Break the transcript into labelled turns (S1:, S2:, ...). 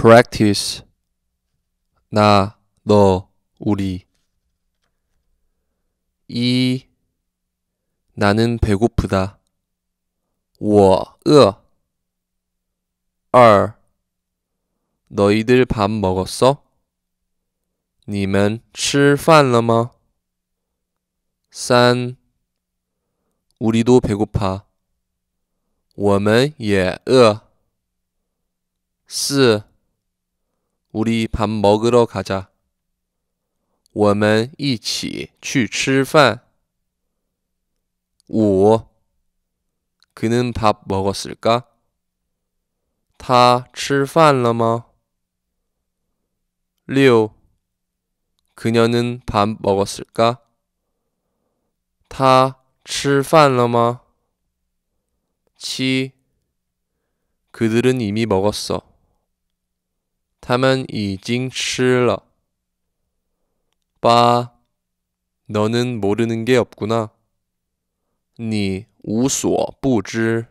S1: practice 나, 너, 우리 이 나는 배고프다. 워饿二 너희들 밥 먹었어? 你们吃饭了吗?3 우리도 배고파. 我们也饿。4 우리 밥 먹으러 가자. 我们一起去吃饭. 5. 그는 밥 먹었을까? 他吃饭了吗? 6. 그녀는 밥 먹었을까? 他吃饭了吗? 7. 그들은 이미 먹었어. 他们已经吃了。빠 너는 모르는 게 없구나. 你无所不知。